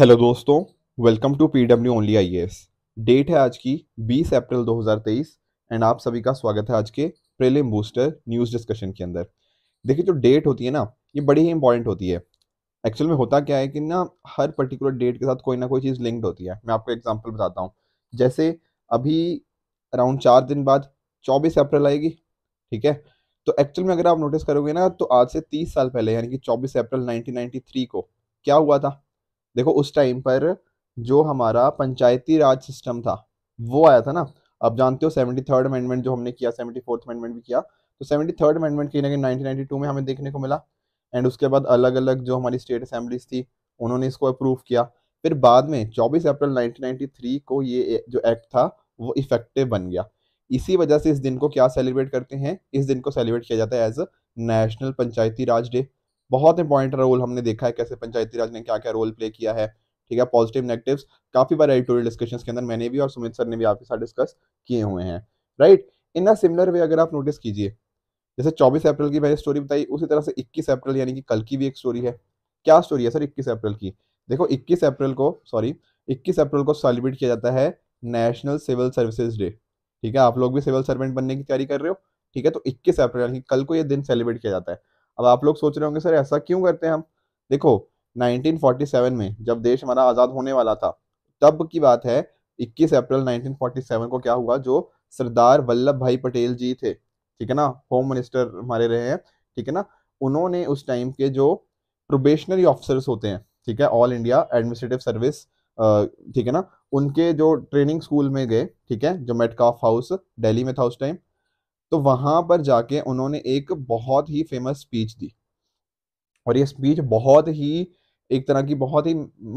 Hello दोस्तों welcome to P W only I S date है आज की 20 अप्रैल 2023 एंड आप सभी का स्वागत है आज के प्रीलिम बूस्टर न्यूज़ डिस्कशन के अंदर देखिए जो डेट होती है ना ये बड़ी ही इंपॉर्टेंट होती है एक्चुअल में होता क्या है कि ना हर पर्टिकुलर डेट के साथ कोई ना कोई चीज़ लिंक्ड होती है मैं आपको एग्जाम्पल बताता हूँ जैसे अभी अराउंड चार दिन बाद चौबीस अप्रैल आएगी ठीक है तो एक्चुअल में अगर आप नोटिस करोगे ना तो आज से तीस साल पहले यानी कि चौबीस अप्रैल नाइनटीन को क्या हुआ था देखो उस टाइम पर जो हमारा पंचायती राज सिस्टम था वो आया था ना अब जानते हो सेवेंटी थर्ड अमेंडमेंट जो हमने किया सेवेंटी फोर्थ अमेंडमेंट भी किया तो सेवेंटी थर्ड अमेंडमेंट कहीं ना कहीं नाइनटीन नाइनटी टू में हमें देखने को मिला एंड उसके बाद अलग अलग जो हमारी स्टेट असेंबलीज थी उन्होंने इसको अप्रूव किया फिर बाद में 24 अप्रैल 1993 को ये जो एक्ट था वो इफेक्टिव बन गया इसी वजह से इस दिन को क्या सेलिब्रेट करते हैं इस दिन को सेलिब्रेट किया जाता है as a national Panchayati Raj day बहुत इंपॉर्टेंट रोल हमने देखा है कैसे पंचायती राज ने क्या क्या रोल प्ले किया है ठीक है पॉजिटिव नेगेटिव्स काफ़ी बार एडिटोरियल डिस्कशन के अंदर मैंने भी और सुमित सर ने भी आपके साथ डिस्कस किए हुए हैं right in a similar way अगर आप नोटिस कीजिए जैसे 24 अप्रैल की मैंने स्टोरी बताई उसी तरह से 21 अप्रैल यानी कि कल की भी एक स्टोरी है क्या स्टोरी है सर 21 अप्रैल की देखो 21 अप्रैल को सॉरी 21 अप्रैल को सेलिब्रेट किया जाता है नेशनल सिविल सर्विसेज डे ठीक है आप लोग भी सिविल सर्वेंट बनने की तैयारी कर रहे हो ठीक है तो 21 अप्रैल यानी कल को ये दिन सेलिब्रेट किया जाता है अब आप लोग सोच रहे होंगे सर ऐसा क्यों करते हैं हम देखो 1947 में जब देश हमारा आज़ाद होने वाला था तब की बात है 21 अप्रैल 1947 को क्या हुआ जो सरदार वल्लभ भाई पटेल जी थे ठीक है ना होम मिनिस्टर हमारे रहे हैं ठीक है ना उन्होंने उस टाइम के जो प्रोबेशनरी ऑफिसर्स होते हैं ठीक है ऑल इंडिया एडमिनिस्ट्रेटिव सर्विस ठीक है ना उनके जो ट्रेनिंग स्कूल में गए ठीक है जो मेटकाफ हाउस दिल्ली में था उस टाइम तो वहां पर जाके उन्होंने एक बहुत ही फेमस स्पीच दी और ये स्पीच बहुत ही एक तरह की बहुत ही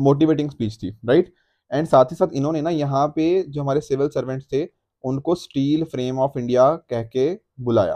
मोटिवेटिंग स्पीच थी राइट एंड साथ ही साथ इन्होंने ना यहाँ पे जो हमारे सिविल सर्वेंट थे उनको स्टील फ्रेम ऑफ इंडिया कह के बुलाया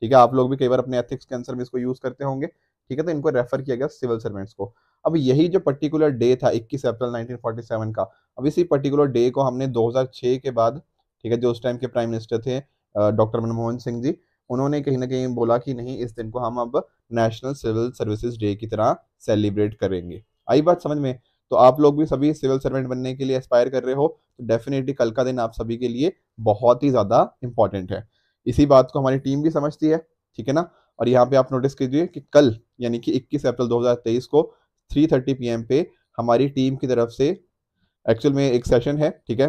ठीक है आप लोग भी कई बार अपने एथिक्स के आंसर में इसको यूज़ करते होंगे ठीक है तो इनको रेफर किया गया सिविल सर्वेंट्स को अब यही जो पर्टिकुलर डे था 21 अप्रैल 1947 का अब इसी पर्टिकुलर डे को हमने 2006 के बाद ठीक है जो उस टाइम के प्राइम मिनिस्टर थे डॉक्टर मनमोहन सिंह जी उन्होंने कहीं ना कहीं बोला कि नहीं इस दिन को हम अब नेशनल सिविल सर्विसेज डे की तरह सेलिब्रेट करेंगे आई बात समझ में तो आप लोग भी सभी सिविल सर्वेंट बनने के लिए एस्पायर कर रहे हो तो डेफिनेटली कल का दिन आप सभी के लिए बहुत ही ज़्यादा इंपॉर्टेंट है इसी बात को हमारी टीम भी समझती है ठीक है ना और यहाँ पे आप नोटिस कीजिए कि कल यानी कि 21 अप्रैल 2023 को 3:30 थर्टी पे हमारी टीम की तरफ से एक्चुअल में एक सेशन है ठीक है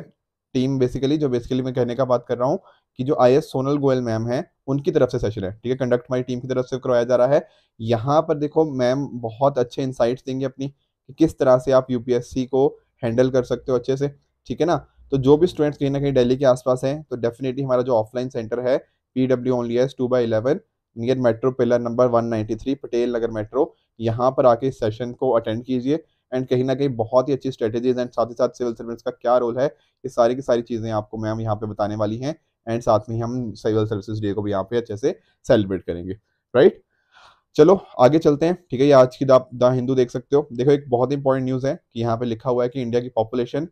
टीम बेसिकली जो बेसिकली मैं कहने का बात कर रहा हूँ कि जो आई सोनल गोयल मैम है उनकी तरफ से सेशन है ठीक है कंडक्ट हमारी टीम की तरफ से करवाया जा रहा है यहाँ पर देखो मैम बहुत अच्छे इंसाइट्स देंगे अपनी कि किस तरह से आप यूपीएससी को हैंडल कर सकते हो अच्छे से ठीक है ना तो जो भी स्टूडेंट्स कहीं ना कहीं डेली के आसपास हैं तो डेफिनेटली हमारा जो ऑफलाइन सेंटर है P W only S two by eleven near metro pillar number one three Patel Nagar metro यहाँ पर आके इस सेशन को अटेंड कीजिए एंड कहीं ना कहीं बहुत ही अच्छी स्ट्रेटेजीज एंड साथ ही साथ सिविल सर्विस का क्या रोल है ये सारी की सारी चीज़ें आपको मैम यहाँ पे बताने वाली हैं एंड साथ में हम सिविल सर्विसेज डे को भी यहाँ पे अच्छे से सेलिब्रेट करेंगे राइट चलो आगे चलते हैं ठीक है ये आज की द हिंदू देख सकते हो देखो एक बहुत इंपॉर्टेंट न्यूज़ है कि यहाँ पे लिखा हुआ है कि इंडिया की पॉपुलेशन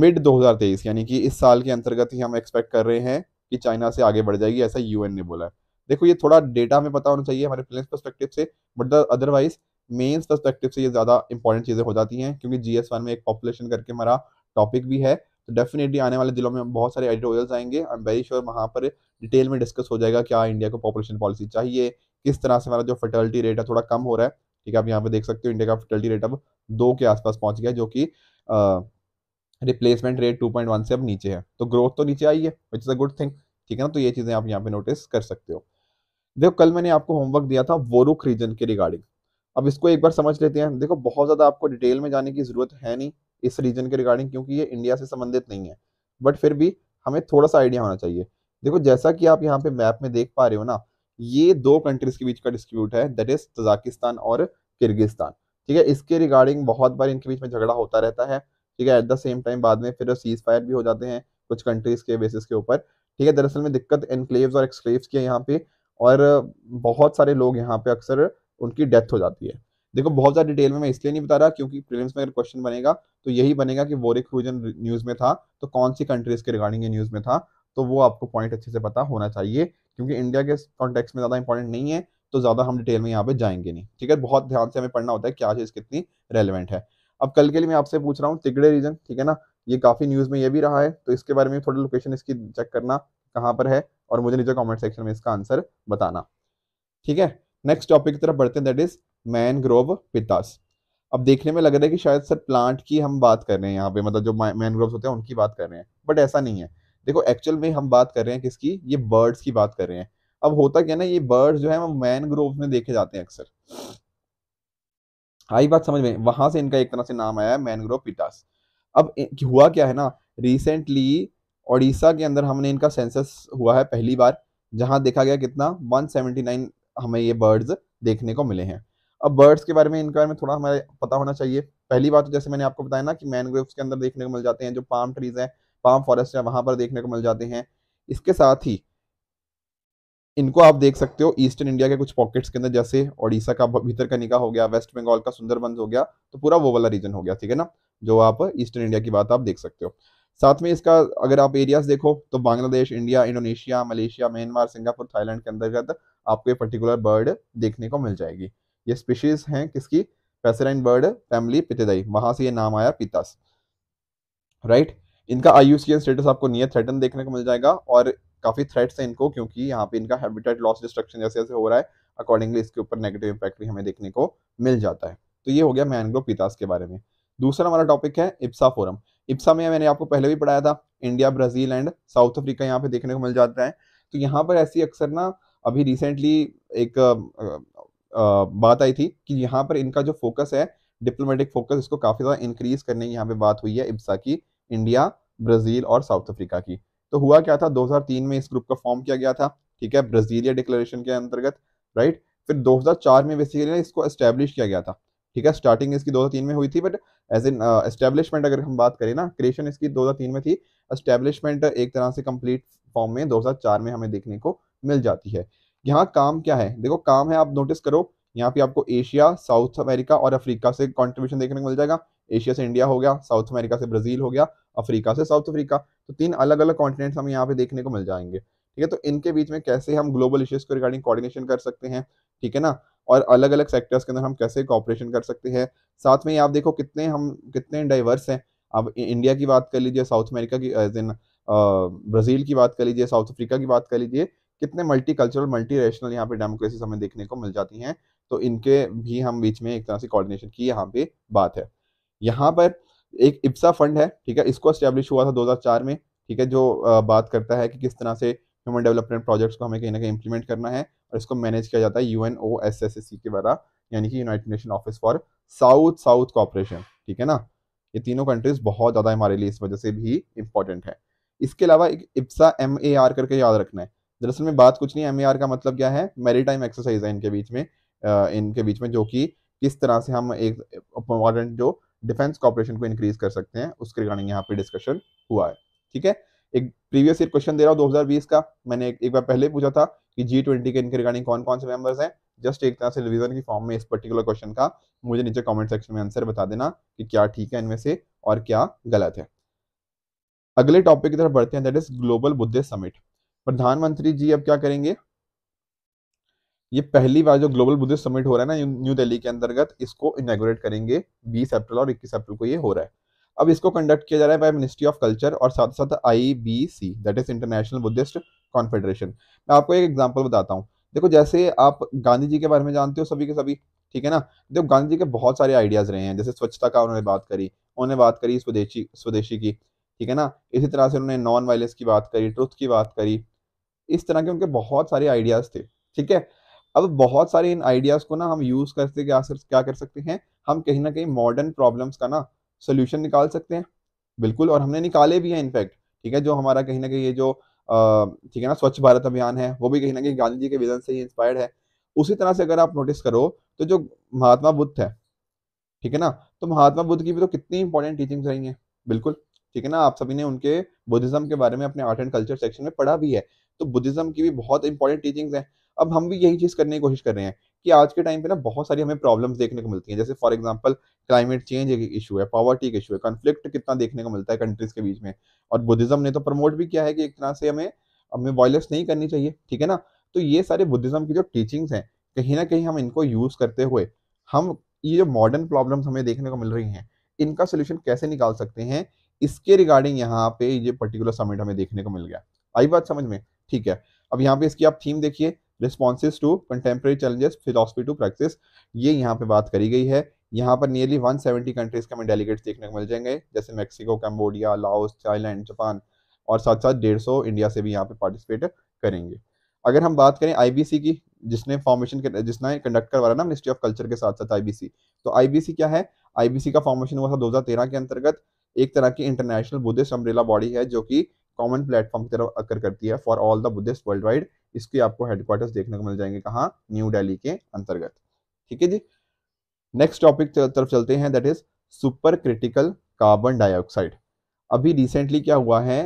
मिड 2023 यानी कि इस साल के अंतर्गत ही हम एक्सपेक्ट कर रहे हैं कि चाइना से आगे बढ़ जाएगी ऐसा यूएन ने बोला है देखो ये थोड़ा डेटा हमें पता होना चाहिए हमारे प्लेन्स परस्पेक्टिव से बट अदरवाइज मेन्स परस्पेक्टिव से ये ज़्यादा इंपॉर्टेंट चीज़ें हो जाती हैं क्योंकि जीएस वन में एक पॉपुलेशन करके हमारा टॉपिक भी है तो डेफिनेटली आने वाले दिनों में बहुत सारे एडिटोरियल्स आएंगे आई एम वेरी श्योर वहाँ पर डिटेल में डिस्कस हो जाएगा क्या इंडिया को पॉपुलेशन पॉलिसी चाहिए किस तरह से हमारा जो फर्टिलिटी रेट है थोड़ा कम हो रहा है ठीक है आप यहाँ पे देख सकते हो इंडिया का फर्टिलिटी रेट अब दो के आसपास पहुँच गया जो कि रिप्लेसमेंट रेट वन से अब नीचे है तो ग्रोथ तो नीचे आई है which is a good thing ठीक है ना तो ये चीज़ें आप यहाँ पे नोटिस कर सकते हो देखो कल मैंने आपको होमवर्क दिया था वोरुक रीजन के रिगार्डिंग अब इसको एक बार समझ लेते हैं देखो बहुत ज़्यादा आपको डिटेल में जाने की ज़रूरत है नहीं इस रीजन के रिगार्डिंग क्योंकि ये इंडिया से संबंधित नहीं है बट फिर भी हमें थोड़ा सा आइडिया होना चाहिए देखो जैसा कि आप यहाँ पे मैप में देख पा रहे हो ना ये दो कंट्रीज के बीच का डिस्प्यूट है दैट इज तजाकिस्तान और किर्गिस्तान ठीक है इसके रिगार्डिंग बहुत बार इनके बीच में झगड़ा होता रहता है ठीक है एट द सेम टाइम बाद में फिर सीज फायर भी हो जाते हैं कुछ कंट्रीज के बेसिस के ऊपर ठीक है दरअसल में दिक्कत एनक्लेव्स और एक्सक्लेव्स की है यहाँ पे और बहुत सारे लोग यहाँ पे अक्सर उनकी डेथ हो जाती है देखो बहुत ज़्यादा डिटेल में मैं इसलिए नहीं बता रहा क्योंकि प्रीलिम्स में अगर क्वेश्चन बनेगा तो यही बनेगा कि वोरिक फ्यूजन न्यूज़ में था तो कौन सी कंट्रीज़ के रिगार्डिंग ये न्यूज़ में था तो वो आपको पॉइंट अच्छे से पता होना चाहिए क्योंकि इंडिया के कॉन्टेक्स में ज़्यादा इंपॉर्टेंट नहीं है तो ज़्यादा हम डिटेल में यहाँ पर जाएंगे नहीं ठीक है बहुत ध्यान से हमें पढ़ना होता है क्या चीज़ कितनी रेलिवेंट है अब कल के लिए मैं आपसे पूछ रहा हूँ तिगड़े रीजन ठीक है ना ये काफ़ी न्यूज़ में ये भी रहा है तो इसके बारे में थोड़ी लोकेशन इसकी चेक करना कहाँ पर है और मुझे नीचे कमेंट सेक्शन में इसका आंसर बताना ठीक है नेक्स्ट टॉपिक की तरफ बढ़ते हैं दैट इज मैनग्रोव पितास अब देखने में लग रहा है कि शायद सर प्लांट की हम बात कर रहे हैं यहाँ पे मतलब जो मैनग्रोव होते हैं उनकी बात कर रहे हैं बट ऐसा नहीं है देखो एक्चुअल में हम बात कर रहे हैं किसकी ये बर्ड्स की बात कर रहे हैं अब होता क्या ना ये बर्ड्स जो है वो मैनग्रोव में देखे जाते हैं अक्सर आई हाँ, बात समझ में वहां से इनका एक तरह से नाम आया है मैनग्रोव पिटास अब हुआ क्या है ना रिसेंटली ओडिशा के अंदर हमने इनका सेंसस हुआ है पहली बार जहां देखा गया कितना 179 हमें ये बर्ड्स देखने को मिले हैं अब बर्ड्स के बारे में इनके बारे में थोड़ा हमें पता होना चाहिए पहली बात तो जैसे मैंने आपको बताया ना कि मैनग्रोव्स के अंदर देखने को मिल जाते हैं जो पाम ट्रीज है पाम फॉरेस्ट है वहां पर देखने को मिल जाते हैं इसके साथ ही इनको आप देख सकते हो ईस्टर्न इंडिया के कुछ पॉकेट्स के अंदर जैसे ओडिशा का भीतर का निका हो गया वेस्ट बंगाल का सुंदरबंस हो गया तो पूरा वो वाला रीजन हो गया ठीक है ना जो आप ईस्टर्न इंडिया की बात आप देख सकते हो साथ में इसका अगर आप एरियाज देखो तो Bangladesh India Indonesia Malaysia Myanmar Singapore Thailand के अंतर्गत आपको ये पर्टिकुलर बर्ड देखने को मिल जाएगी ये स्पीशीज हैं किसकी पेसराइन बर्ड फैमिली पितेदाई वहां से ये नाम आया पितास राइट इनका आई स्टेटस आपको नियर थ्रेटन देखने को मिल जाएगा और काफ़ी थ्रेट्स हैं इनको क्योंकि यहाँ पे इनका हैबिटेट लॉस डिस्ट्रक्शन जैसे जैसे हो रहा है अकॉर्डिंगली इसके ऊपर नेगेटिव इम्पैक्ट भी हमें देखने को मिल जाता है तो ये हो गया मैनग्रोव पितास के बारे में दूसरा हमारा टॉपिक है इप्सा फोरम इप्सा में मैंने आपको पहले भी पढ़ाया था India Brazil and South Africa यहाँ पे देखने को मिल जाता है तो यहाँ पर ऐसी अक्सर ना अभी रिसेंटली एक बात आई थी कि यहाँ पर इनका जो फोकस है डिप्लोमेटिक फोकस इसको काफ़ी ज़्यादा इंक्रीज करने की यहाँ पे बात हुई है इब्सा की इंडिया ब्राज़ील और साउथ अफ्रीका की तो हुआ क्या था 2003 में इस ग्रुप का फॉर्म किया गया था ठीक है ब्राज़ीलिया डिक्लेरेशन के अंतर्गत राइट फिर 2004 में बेसिकली इसको एस्टेब्लिश किया गया था ठीक है स्टार्टिंग इसकी 2003 में हुई थी बट एज इन एस्टेब्लिशमेंट अगर हम बात करें ना क्रिएशन इसकी 2003 में थी एस्टेब्लिशमेंट एक तरह से कंप्लीट फॉर्म में 2004 में हमें देखने को मिल जाती है यहाँ काम क्या है देखो काम है आप नोटिस करो यहाँ पे आपको एशिया साउथ अमेरिका और अफ्रीका से कॉन्ट्रीब्यूशन देखने को मिल जाएगा एशिया से इंडिया हो गया साउथ अमेरिका से ब्राजील हो गया अफ्रीका से साउथ अफ्रीका तो तीन अलग अलग कॉन्टिनेंट हमें यहाँ पे देखने को मिल जाएंगे ठीक है तो इनके बीच में कैसे हम ग्लोबल इश्यूज को रिगार्डिंग कोऑर्डिनेशन कर सकते हैं ठीक है ना और अलग अलग सेक्टर्स के अंदर हम कैसे कॉपरेशन कर सकते हैं साथ में आप देखो कितने हम कितने डाइवर्स हैं आप इंडिया की बात कर लीजिए साउथ अमेरिका की एज इन ब्राज़ील की बात कर लीजिए साउथ अफ्रीका की बात कर लीजिए कितने मल्टी कल्चरल मल्टी रेशनल यहाँ पे डेमोक्रेसी हमें देखने को मिल जाती हैं तो इनके भी हम बीच में एक तरह से कोऑर्डिनेशन की यहाँ पे बात है यहाँ पर एक इप्सा फंड है ठीक है इसको स्टेब्लिश हुआ था 2004 में ठीक है जो बात करता है कि किस तरह से ह्यूमन डेवलपमेंट प्रोजेक्ट्स को हमें कहीं ना कहीं इंप्लीमेंट करना है और इसको मैनेज किया जाता है U N O S S S C के द्वारा यानी कि United Nation Office for South South cooperation ठीक है ना ये तीनों कंट्रीज बहुत ज़्यादा हमारे लिए इस वजह से भी इंपॉर्टेंट है इसके अलावा एक इप्सा एम ए आर करके याद रखना है दरअसल में बात कुछ नहीं एम e का मतलब क्या है मेरी टाइम एक्सरसाइज है इनके बीच में इनके बीच में जो कि किस तरह से हम एक इम्पॉर्टेंट जो डिफेंस कॉपरेशन को इंक्रीज कर सकते हैं उसके रिगार्डिंग यहाँ पे डिस्कशन हुआ है ठीक है एक प्रीवियस ईयर क्वेश्चन दे रहा हूँ 2020 का मैंने एक, एक बार पहले पूछा था कि जी ट्वेंटी के इनके रिगार्डिंग कौन कौन से मेंबर्स हैं जस्ट एक तरह से रिविजन की फॉर्म में इस पर्टिकुलर क्वेश्चन का मुझे नीचे कॉमेंट सेक्शन में आंसर बता देना कि क्या ठीक है इनमें से और क्या गलत है अगले टॉपिक की तरफ बढ़ते हैं that is global Buddhist summit प्रधानमंत्री जी अब क्या करेंगे ये पहली बार जो ग्लोबल बुद्धिस्ट समिट हो रहा है ना न्यू दिल्ली के अंतर्गत इसको इनाग्रेट करेंगे 20 अप्रैल और 21 अप्रैल को ये हो रहा है अब इसको कंडक्ट किया जा रहा है बाय मिनिस्ट्री ऑफ कल्चर और साथ साथ I B C that is international Buddhist confederation मैं आपको एक एग्जाम्पल बताता हूँ देखो जैसे आप गांधी जी के बारे में जानते हो सभी के सभी ठीक है ना देखो गांधी जी के बहुत सारे आइडियाज रहे हैं जैसे स्वच्छता का उन्होंने बात करी उन्होंने बात करी स्वदेशी स्वदेशी की ठीक है ना इसी तरह से उन्होंने नॉन वायलेंस की बात करी ट्रुथ की बात करी इस तरह के उनके बहुत सारे आइडियाज़ थे ठीक है अब बहुत सारे इन आइडियाज़ को ना हम यूज़ करते क्या क्या कर सकते हैं हम कहीं ना कहीं मॉडर्न प्रॉब्लम्स का ना सोल्यूशन निकाल सकते हैं बिल्कुल और हमने निकाले भी हैं इनफैक्ट ठीक है जो हमारा कहीं ना कहीं ये जो ठीक है ना स्वच्छ भारत अभियान है वो भी कहीं ना कहीं गांधी जी के विजन से ही इंस्पायर्ड है उसी तरह से अगर आप नोटिस करो तो जो महात्मा बुद्ध है ठीक है ना तो महात्मा बुद्ध की भी तो कितनी इंपॉर्टेंट टीचिंग्स रही हैं बिल्कुल ठीक है ना आप सभी ने उनके बुद्धिज्म के बारे में अपने आर्ट एंड कल्चर सेक्शन में पढ़ा भी है तो बुद्धिज्म की भी बहुत इंपॉर्टेंट टीचिंग्स हैं अब हम भी यही चीज़ करने की कोशिश कर रहे हैं कि आज के टाइम पे ना बहुत सारी हमें प्रॉब्लम्स देखने को मिलती हैं जैसे फॉर एग्जांपल क्लाइमेट चेंज एक इशू है पॉवर्टी का इशू है कॉन्फ्लिक्ट कितना देखने को मिलता है कंट्रीज के बीच में और बुद्धिज्म ने तो प्रमोट भी किया है कि एक तरह से हमें हमें वॉयलेंस नहीं करनी चाहिए ठीक है ना तो ये सारे बुद्धिज्म की जो टीचिंग्स हैं कहीं ना कहीं हम इनको यूज़ करते हुए हम ये जो मॉडर्न प्रॉब्लम्स हमें देखने को मिल रही हैं इनका सोल्यूशन कैसे निकाल सकते हैं इसके रिगार्डिंग यहाँ पे ये पर्टिकुलर समिट हमें देखने को मिल गया आई बात समझ में ठीक है अब यहाँ पे इसकी आप थीम देखिए responses to contemporary challenges philosophy to practice ये यहाँ पे बात करी गई है यहाँ पर नियरली 170 कंट्रीज के हमें डेलीगेट्स देखने को मिल जाएंगे जैसे Mexico Cambodia Laos Thailand Japan और साथ साथ डेढ़ सौ इंडिया से भी यहाँ पे पार्टिसिपेट करेंगे अगर हम बात करें आईबीसी की जिसने फॉर्मेशन जिसने कंडक्ट करवा रहा ना मिनिस्ट्री ऑफ कल्चर के साथ साथ आईबीसी तो आईबीसी क्या है आईबीसी का फॉर्मेशन हुआ था 2013 के अंतर्गत एक तरह की इंटरनेशनल बुद्धिस्ट अम्ब्रेला बॉडी है जो कि कॉमन प्लेटफॉर्म की तरफ अकर करती है for all the Buddhist world wide इसकी आपको हेडक्वार्टर्स देखने को मिल जाएंगे कहाँ न्यू डेली के अंतर्गत ठीक है जी नेक्स्ट टॉपिक तरफ चलते हैं that is super critical carbon dioxide अभी रिसेंटली क्या हुआ है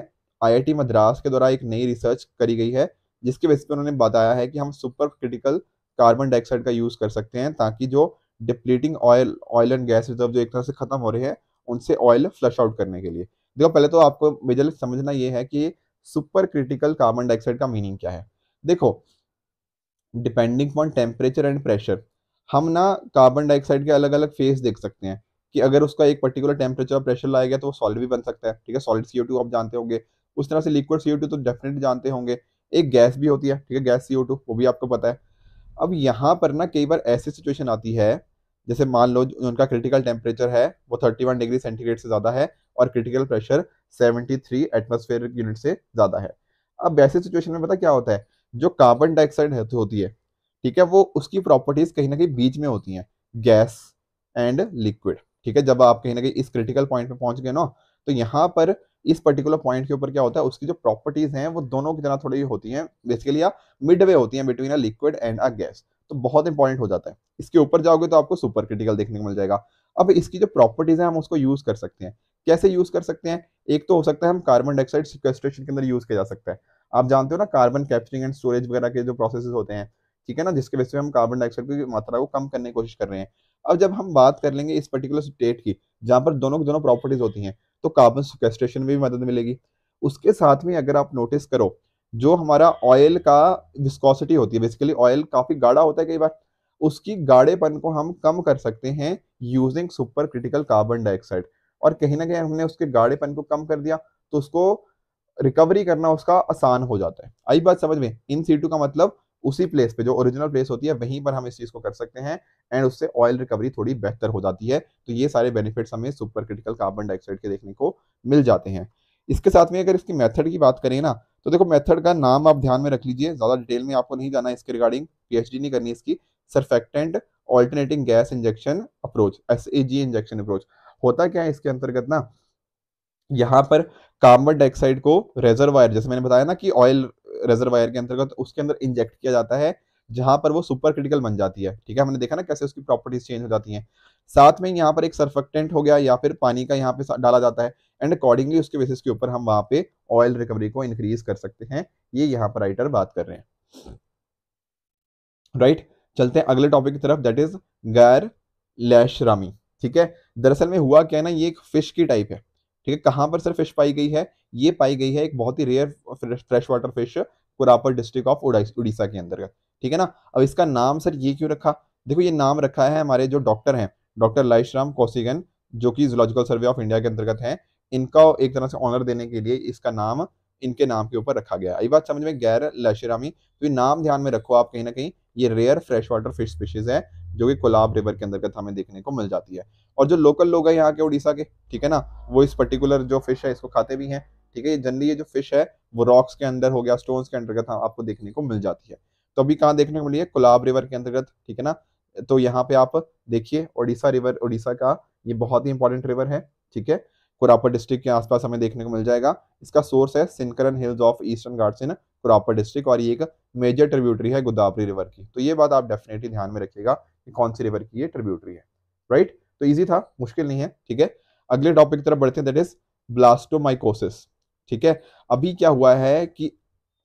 आईआईटी मद्रास के द्वारा एक नई रिसर्च करी गई है जिसके बेस पर उन्होंने बताया है कि हम सुपर क्रिटिकल कार्बन डाइऑक्साइड का यूज़ कर सकते हैं ताकि जो depleting oil oil and gas reserve जो एक तरह से खत्म हो रहे हैं उनसे ऑयल फ्लश आउट करने के लिए देखो पहले तो आपको मेजर समझना ये है कि सुपर क्रिटिकल कार्बन डाइऑक्साइड का मीनिंग क्या है देखो depending on temperature and pressure हम ना कार्बन डाइऑक्साइड के अलग अलग फेस देख सकते हैं कि अगर उसका एक पर्टिकुलर टेम्परेचर और प्रेशर लाया गया तो वो सॉलिड भी बन सकता है ठीक है सॉलिड सीओ आप जानते होंगे उस तरह से लिक्विड सीओ तो डेफिनेटली जानते होंगे एक गैस भी होती है ठीक है गैस सीओ वो भी आपको पता है अब यहाँ पर ना कई बार ऐसी सिचुएशन आती है जैसे मान लो उनका क्रिटिकल टेम्परेचर है वो 31 डिग्री सेंटीग्रेड से ज़्यादा है और क्रिटिकल प्रेशर 73 एटमोस्फेयर यूनिट से ज़्यादा है अब वैसे सिचुएशन में पता क्या होता है जो कार्बन डाइऑक्साइड होती है ठीक है वो उसकी प्रॉपर्टीज़ कहीं ना कहीं बीच में होती हैं गैस एंड लिक्विड ठीक है जब आप कहीं ना कहीं इस क्रिटिकल पॉइंट पे पहुंच गए ना तो यहाँ पर इस पर्टिकुलर पॉइंट के ऊपर क्या होता है उसकी जो प्रॉपर्टीज़ हैं वो दोनों की तरह थोड़ी होती हैं बेसिकली या मिड वे होती हैं between a liquid and a gas तो बहुत इंपॉर्टेंट हो जाता है इसके ऊपर जाओगे तो आपको सुपर क्रिटिकल देखने को मिल जाएगा अब इसकी जो प्रॉपर्टीज़ है हम उसको यूज़ कर सकते हैं कैसे यूज़ कर सकते हैं एक तो हो सकता है हम कार्बन डाइऑक्साइड सिक्वेस्ट्रेशन के अंदर यूज़ किया जा सकता है आप जानते हो ना कार्बन कैप्चरिंग एंड स्टोरेज वगैरह के जो प्रोसेस होते हैं ठीक है ना जिसके वजह से हम कार्बन डाइऑक्साइड की मात्रा को कम करने की कोशिश कर रहे हैं अब जब हम बात कर लेंगे इस पर्टिकुलर स्टेट की जहां पर दोनों दोनों प्रॉपर्टीज़ होती हैं तो कार्बन सिक्वेस्ट्रेशन में भी मदद मिलेगी उसके साथ में अगर आप नोटिस करो जो हमारा ऑयल का विस्कोसिटी होती है बेसिकली ऑयल काफ़ी गाढ़ा होता है कई बार उसकी गाढ़ेपन को हम कम कर सकते हैं using super critical carbon dioxide और कहीं ना कहीं हमने उसके गाढ़ेपन को कम कर दिया तो उसको रिकवरी करना उसका आसान हो जाता है आई बात समझ में इन सी का मतलब उसी प्लेस पे जो ओरिजिनल प्लेस होती है वहीं पर हम इस चीज़ को कर सकते हैं एंड उससे ऑयल रिकवरी थोड़ी बेहतर हो जाती है तो ये सारे बेनिफिट्स हमें सुपर क्रिटिकल कार्बन डाइऑक्साइड के देखने को मिल जाते हैं इसके साथ में अगर इसकी मेथड की बात करें ना तो देखो मेथड का नाम आप ध्यान में रख लीजिए ज़्यादा डिटेल में आपको नहीं जाना इसके रिगार्डिंग पीएचडी नहीं करनी इसकी surfactant alternating gas injection approach S injection approach होता क्या है इसके अंतर्गत ना यहाँ पर कार्बन डाइऑक्साइड को रेजरवायर जैसे मैंने बताया ना कि ऑयल रेजरवायर के अंतर्गत उसके अंदर इंजेक्ट किया जाता है जहां पर वो सुपर क्रिटिकल बन जाती है ठीक है हमने देखा ना कैसे उसकी प्रॉपर्टीज चेंज हो जाती हैं साथ में यहाँ पर एक सर्फेक्टेंट हो गया या फिर पानी का यहाँ पे डाला जाता है एंड अकॉर्डिंगली उसके बेसिस के ऊपर हम वहाँ पे ऑयल रिकवरी को इंक्रीज कर सकते हैं ये यहाँ पर राइटर बात कर रहे हैं राइट right? चलते हैं अगले टॉपिक की तरफ दैट इज गैर लैशरामी ठीक है दरअसल में हुआ क्या है ना ये एक फिश की टाइप है ठीक है कहाँ पर सर फिश पाई गई है ये पाई गई है एक बहुत ही rare fresh water fish Koraput district of Orissa के अंदर ठीक है ना अब इसका नाम सर ये क्यों रखा देखो ये नाम रखा है हमारे जो डॉक्टर हैं डॉक्टर लाइशराम कौशिगन जो कि जूलॉजिकल सर्वे ऑफ इंडिया के अंतर्गत है इनका एक तरह से ऑनर देने के लिए इसका नाम इनके नाम के ऊपर रखा गया आई बात समझ में गैर लाइशरामी तो ये नाम ध्यान में रखो आप कहीं ना कहीं ये rare fresh water fish species है जो कि कोलाब रिवर के अंतर्गत हमें देखने को मिल जाती है और जो लोकल लोग हैं यहाँ के उड़ीसा के ठीक है ना वो इस पर्टिकुलर जो फिश है इसको खाते भी हैं ठीक है जनरली ये जो फिश है वो रॉक्स के अंदर हो गया स्टोन्स के अंतर्गत हाँ, आपको देखने को मिल जाती है तो अभी कहाँ देखने को मिली है कोलाब रिवर के अंतर्गत ठीक है ना तो यहाँ पे आप देखिए ओडिशा रिवर ओडिशा का ये बहुत ही इंपॉर्टेंट रिवर है ठीक है कुरापर डिस्ट्रिक्ट के आसपास हमें देखने को मिल जाएगा इसका सोर्स है Sinkaram hills of eastern Ghats in Koraput district और ये एक मेजर ट्रिब्यूटरी है गोदावरी रिवर की तो ये बात आप डेफिनेटली ध्यान में रखिएगा कि कौन सी रिवर की ये ट्रिब्यूटरी है राइट तो ईजी था मुश्किल नहीं है ठीक है अगले टॉपिक की तरफ बढ़ते हैं दैट इज ब्लास्टोमाइकोसिस ठीक है अभी क्या हुआ है कि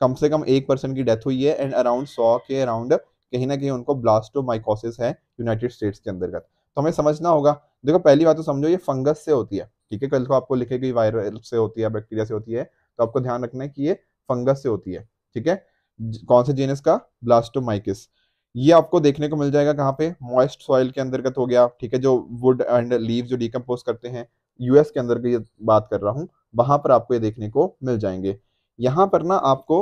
कम से कम एक पर्सन की डेथ हुई है एंड अराउंड सौ के अराउंड कहीं ना कहीं उनको ब्लास्टोमाइकोसिस है यूनाइटेड स्टेट्स के अंतर्गत तो हमें समझना होगा देखो पहली बात तो समझो ये फंगस से होती है ठीक है कल को आपको गई वायरल से होती है बैक्टीरिया से होती है तो आपको ध्यान रखना है कि ये फंगस से होती है ठीक है कौन से जीनस का ब्लास्टोमाइकिस ये आपको देखने को मिल जाएगा कहाँ पे मॉइस्ट सॉइल के अंतर्गत हो गया ठीक है जो वुड एंड लीव जो डीकम्पोज करते हैं यूएस के अंदर की बात कर रहा हूँ वहां पर आपको ये देखने को मिल जाएंगे यहाँ पर ना आपको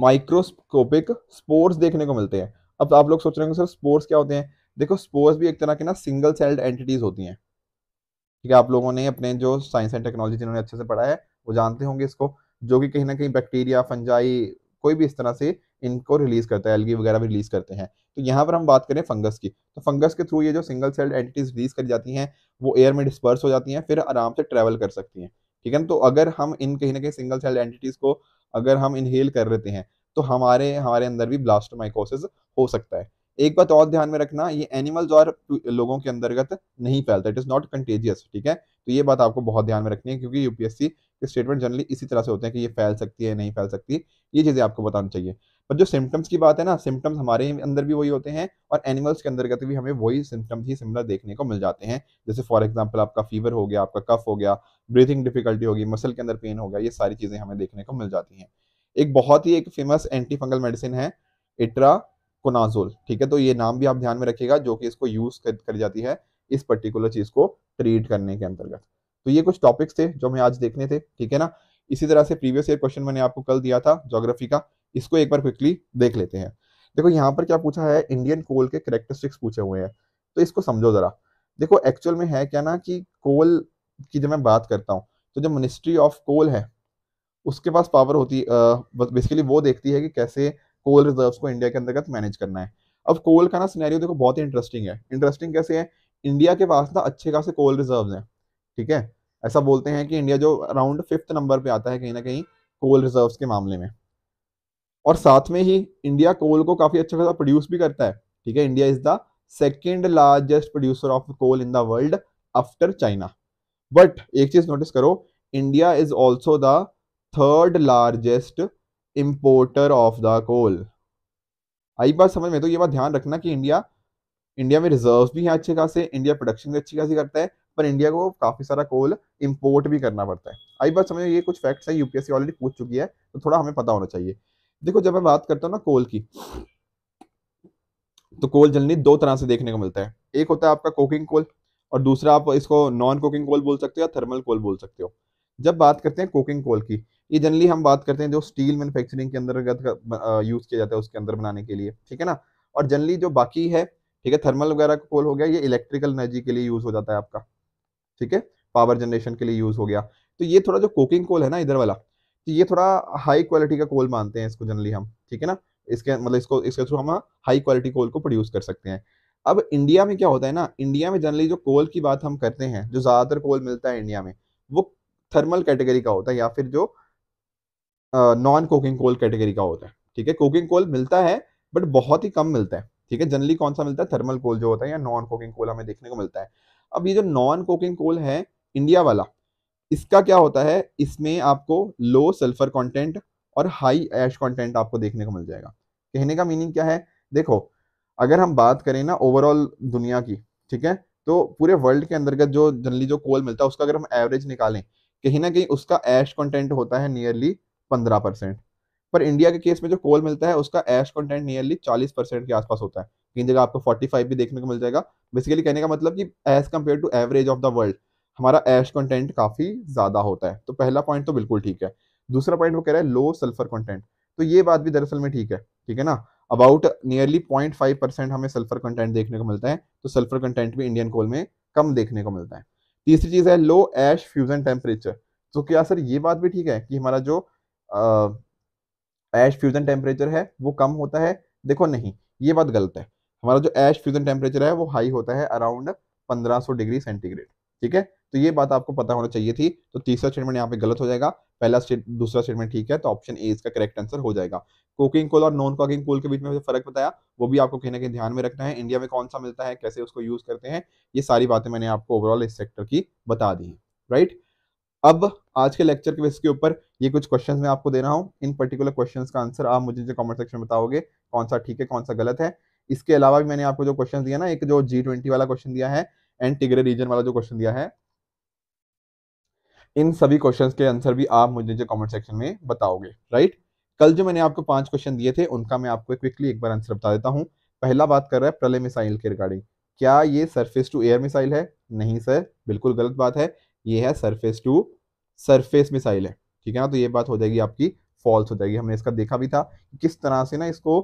माइक्रोस्कोपिक स्पोर्स देखने को मिलते हैं अब तो आप लोग सोच रहे होंगे सर स्पोर्स क्या होते हैं देखो स्पोर्स भी एक तरह के ना सिंगल सेल्ड एंटिटीज होती हैं ठीक है आप लोगों ने अपने जो साइंस एंड टेक्नोलॉजी जिन्होंने अच्छे से पढ़ा है वो जानते होंगे इसको जो कि कहीं ना कहीं बैक्टीरिया फंजाई कोई भी इस तरह से इनको रिलीज करता है एलगी वगैरह भी रिलीज करते हैं तो यहाँ पर हम बात करें फंगस की तो फंगस के थ्रू ये जो सिंगल सेल्ड एंटिटीज रिलीज करी जाती हैं वो एयर में डिस्पर्स हो जाती हैं फिर आराम से ट्रेवल कर सकती हैं ठीक है ना तो अगर हम इन कहीं ना कहीं सिंगल सेल्ड एंटिटीज को अगर हम इनहेल कर रहे हैं तो हमारे हमारे अंदर भी ब्लास्टोमाइकोसिस हो सकता है एक बात और ध्यान में रखना ये एनिमल्स और लोगों के अंतर्गत नहीं फैलता इट इज़ नॉट कंटेजियस ठीक है तो ये बात आपको बहुत ध्यान में रखनी है क्योंकि यूपीएससी के स्टेटमेंट जनरली इसी तरह से होते हैं कि ये फैल सकती है नहीं फैल सकती ये चीज़ें आपको बतानी चाहिए पर जो सिम्टम्स की बात है ना सिम्टम्स हमारे अंदर भी वही होते हैं और एनिमल्स के अंदर तो भी हमें वही सिम्टम्स ही सिमिलर देखने को मिल जाते हैं जैसे फॉर एग्जाम्पल आपका फीवर हो गया आपका कफ हो गया ब्रीथिंग डिफिकल्टी होगी मसल के अंदर पेन हो गया ये सारी चीज़ें हमें देखने को मिल जाती हैं एक बहुत ही एक फेमस एंटी फंगल मेडिसिन है इट्रा कोनाजोल ठीक है तो ये नाम भी आप ध्यान में रखिएगा जो कि इसको यूज़ कर जाती है इस पर्टिकुलर चीज़ को ट्रीट करने के अंतर्गत तो ये कुछ टॉपिक्स थे जो हमें आज देखने थे ठीक है ना इसी तरह से प्रीवियस ईयर क्वेश्चन मैंने आपको कल दिया था जोग्राफी का इसको एक बार क्विकली देख लेते हैं देखो यहाँ पर क्या पूछा है इंडियन कोल के करेक्टरिस्टिक्स पूछे हुए हैं तो इसको समझो ज़रा देखो एक्चुअल में है क्या ना कि कोल की जब मैं बात करता हूँ तो जो मिनिस्ट्री ऑफ कोल है उसके पास पावर होती है बेसिकली वो देखती है कि कैसे कोल रिजर्व्स को इंडिया के अंतर्गत मैनेज करना है अब कोल का ना सिनेरियो देखो बहुत ही इंटरेस्टिंग है इंटरेस्टिंग कैसे है इंडिया के पास ना अच्छे खासे कोल रिजर्व हैं ठीक है ऐसा बोलते हैं कि इंडिया जो अराउंड फिफ्थ नंबर पे आता है कहीं ना कहीं कोल रिजर्व के मामले में और साथ में ही इंडिया कोल को काफ़ी अच्छा खासा प्रोड्यूस भी करता है ठीक है India is the second largest producer of coal in the world after China but एक चीज़ नोटिस करो India is also the third largest importer of the coal आई बात समझ में तो ये बात ध्यान रखना कि इंडिया इंडिया में रिजर्व भी है अच्छे खासे इंडिया प्रोडक्शन भी अच्छी खासी करता है पर इंडिया को काफ़ी सारा कोल इम्पोर्ट भी करना पड़ता है आई बात समझ ये कुछ फैक्ट्स है यूपीएससी ऑलरेडी पूछ चुकी है तो थोड़ा हमें पता होना चाहिए देखो जब मैं बात करता हूँ ना कोल की तो कोल जलनी दो तरह से देखने को मिलता है एक होता है आपका कोकिंग कोल और दूसरा आप इसको नॉन कोकिंग कोल बोल सकते हो या थर्मल कोल बोल सकते हो जब बात करते हैं कोकिंग कोल की ये जनरली हम बात करते हैं जो स्टील मैन्युफैक्चरिंग के अंदर यूज़ किया जाता है उसके अंदर बनाने के लिए ठीक है ना और जनरली जो बाकी है ठीक है थर्मल वगैरह का कोल हो गया ये इलेक्ट्रिकल एनर्जी के लिए यूज़ हो जाता है आपका ठीक है पावर जनरेशन के लिए यूज़ हो गया तो ये थोड़ा जो कोकिंग कोल है ना इधर वाला तो ये थोड़ा हाई क्वालिटी का कोल मानते हैं इसको जनरली हम ठीक है ना इसके मतलब इसको इसके थ्रू हम हाई क्वालिटी कोल को प्रोड्यूस कर सकते हैं अब इंडिया में क्या होता है ना इंडिया में जनरली जो कोल की बात हम करते हैं जो ज़्यादातर कोल मिलता है इंडिया में वो थर्मल कैटेगरी का होता है या फिर जो नॉन कोकिंग कोल कैटेगरी का होता है ठीक है कोकिंग कोल मिलता है बट बहुत ही कम मिलता है ठीक है जनरली कौन सा मिलता है थर्मल कोल जो होता है या नॉन कोकिंग कोल हमें देखने को मिलता है अब ये जो नॉन कोकिंग कोल है इंडिया वाला इसका क्या होता है इसमें आपको लो सल्फर कंटेंट और हाई ऐश कंटेंट आपको देखने को मिल जाएगा कहने का मीनिंग क्या है देखो अगर हम बात करें ना ओवरऑल दुनिया की ठीक है तो पूरे वर्ल्ड के अंतर्गत जो जनरली जो कोल मिलता है उसका अगर हम एवरेज निकालें कहीं ना कहीं उसका ऐश कंटेंट होता है नियरली पंद्रह परसेंट पर इंडिया के केस में जो कोल मिलता है उसका ऐश कंटेंट नियरली चालीस परसेंट के आसपास होता है कहीं जगह आपको फोर्टी फाइव भी देखने को मिल जाएगा बेसिकली कहने का मतलब कि as compared to average of the world हमारा ऐश कंटेंट काफ़ी ज़्यादा होता है तो पहला पॉइंट तो बिल्कुल ठीक है दूसरा पॉइंट वो कह रहा है लो सल्फर कंटेंट तो ये बात भी दरअसल में ठीक है ठीक है ना about nearly point five percent हमें सल्फर कंटेंट देखने को मिलता है तो सल्फर कंटेंट भी इंडियन कोल में कम देखने को मिलता है तीसरी चीज़ है लो एश फ्यूज़न टेम्परेचर तो क्या सर ये बात भी ठीक है कि हमारा जो ऐश एश फ्यूज़न टेम्परेचर है वो कम होता है देखो नहीं ये बात गलत है हमारा जो एश फ्यूज़न टेम्परेचर है वो हाई होता है अराउंड पंद्रह डिग्री सेंटीग्रेड ठीक है तो ये बात आपको पता होना चाहिए थी तो तीसरा स्टेटमेंट यहाँ पे गलत हो जाएगा पहला स्टेट दूसरा स्टेटमेंट ठीक है तो ऑप्शन ए इसका करेक्ट आंसर हो जाएगा कोकिंग कोल और नॉन कोकिंग कोल के बीच में फर्क बताया वो भी आपको कहने के कहीं ध्यान में रखना है इंडिया में कौन सा मिलता है कैसे उसको यूज करते हैं ये सारी बातें मैंने आपको ओवरऑल इस सेक्टर की बता दी राइट अब आज के लेक्चर के बेस के ऊपर ये कुछ क्वेश्चंस मैं आपको दे रहा हूँ इन पर्टिकुलर क्वेश्चंस का आंसर आप मुझे जो कमेंट सेक्शन में बताओगे कौन सा ठीक है कौन सा गलत है इसके अलावा भी मैंने आपको जो क्वेश्चन दिया ना एक जो जी ट्वेंटी वाला क्वेश्चन दिया है एंड टिगरे रीजन वाला जो क्वेश्चन दिया है इन सभी क्वेश्चन के आंसर भी आप मुझे जो कमेंट सेक्शन में बताओगे राइट कल जो मैंने आपको पांच क्वेश्चन दिए थे उनका मैं आपको क्विकली एक बार आंसर बता देता हूँ पहला बात कर रहा है प्रलय मिसाइल के रिगार्डिंग क्या ये सरफेस टू एयर मिसाइल है नहीं सर बिल्कुल गलत बात है ये है सरफेस टू सरफेस मिसाइल है ठीक है ना तो ये बात हो जाएगी आपकी फॉल्स हो जाएगी हमने इसका देखा भी था कि किस तरह से ना इसको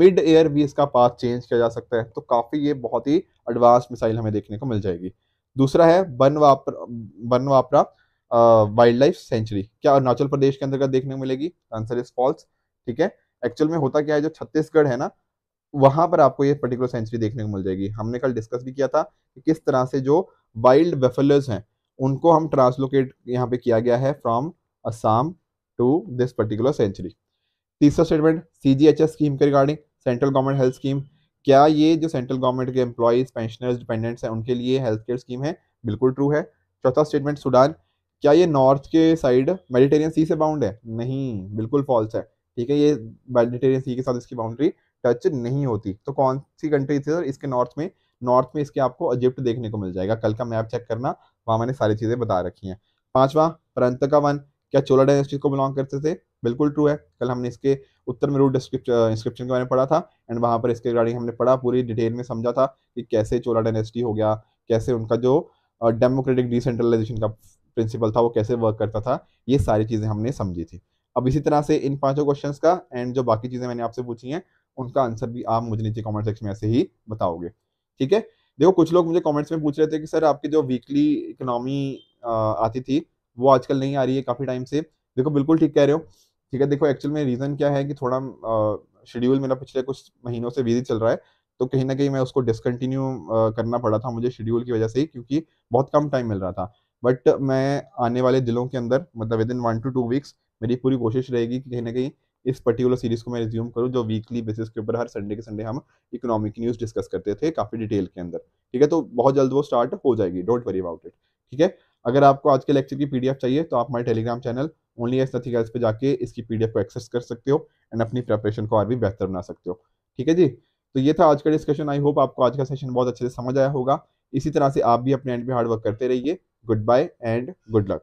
मिड एयर भी इसका पाथ चेंज किया जा सकता है तो काफ़ी ये बहुत ही एडवांस मिसाइल हमें देखने को मिल जाएगी दूसरा है बन वापरा बन वापरा वाइल्ड लाइफ सेंचुरी क्या अरुणाचल प्रदेश के अंतर्गत देखने को मिलेगी आंसर इज फॉल्स ठीक है एक्चुअल में होता क्या है जो छत्तीसगढ़ है ना वहां पर आपको ये पर्टिकुलर सेंचुरी देखने को मिल जाएगी हमने कल डिस्कस भी किया था कि किस तरह से जो वाइल्ड वेफलर्स हैं उनको हम ट्रांसलोकेट यहाँ पे किया गया है from Assam to this particular century तीसरा statement C G H S scheme के regarding central government health scheme क्या ये जो सेंट्रल गवर्नमेंट के एम्प्लॉयज़ पेंशनर्स डिपेंडेंट्स हैं उनके लिए हेल्थ केयर स्कीम है बिल्कुल ट्रू है चौथा स्टेटमेंट सूडान क्या ये नॉर्थ के साइड मेडिटेरियन सी से बाउंड है नहीं बिल्कुल फॉल्स है ठीक है ये मेडिटेरियन सी के साथ इसकी बाउंड्री टच नहीं होती तो कौन सी कंट्री थी सर इसके नॉर्थ में नॉर्थ में इसके आपको इजिप्ट देखने को मिल जाएगा कल का मैप चेक करना वहां मैंने सारी चीज़ें बता रखी हैं परंत परंतका वन क्या चोला डायनेस्टी को बिलोंग करते थे बिल्कुल ट्रू है कल हमने इसके उत्तर मेरू इंस्क्रिप्शन के बारे में पढ़ा था एंड वहां पर इसके रिगार्डिंग हमने पढ़ा पूरी डिटेल में समझा था कि कैसे चोला डायनेस्टी हो गया कैसे उनका जो डेमोक्रेटिक डिसेंट्रलाइजेशन का प्रिंसिपल था वो कैसे वर्क करता था ये सारी चीज़ें हमने समझी थी अब इसी तरह से इन पांचों क्वेश्चन का एंड जो बाकी चीज़ें मैंने आपसे पूछी हैं उनका आंसर भी आप मुझे नीचे कॉमेंट सेक्शन में ऐसे ही बताओगे ठीक है देखो कुछ लोग मुझे कॉमेंट्स में पूछ रहे थे कि सर आपकी जो वीकली इकोनॉमी आती थी वो आजकल नहीं आ रही है काफ़ी टाइम से देखो बिल्कुल ठीक कह रहे हो ठीक है देखो एक्चुअल में रीज़न क्या है कि थोड़ा शेड्यूल मेरा पिछले कुछ महीनों से बिजी चल रहा है तो कहीं ना कहीं मैं उसको डिसकंटिन्यू करना पड़ा था मुझे शेड्यूल की वजह से ही क्योंकि बहुत कम टाइम मिल रहा था बट मैं आने वाले दिनों के अंदर मतलब within one two two weeks मेरी पूरी कोशिश रहेगी कि कहीं ना कहीं इस पर्टिकुलर सीरीज को मैं रिज्यूम करूँ जो वीकली बेसिस के ऊपर हर संडे के संडे हम इकोनॉमिक न्यूज़ डिस्कस करते थे काफ़ी डिटेल के अंदर ठीक है तो बहुत जल्द वो स्टार्ट हो जाएगी डोंट वरी अबाउट इट ठीक है अगर आपको आज के लेक्चर की पीडीएफ चाहिए तो आप हमारे Telegram channel only as nothing else पे जाके इसकी पीडीएफ को एक्सेस कर सकते हो एंड अपनी प्रेपरेशन को और भी बेहतर बना सकते हो ठीक है जी तो ये था आज का डिस्कशन आई होप आपको आज का सेशन बहुत अच्छे से समझ आया होगा इसी तरह से आप भी अपने एंड पे हार्ड वर्क करते रहिए goodbye and good luck.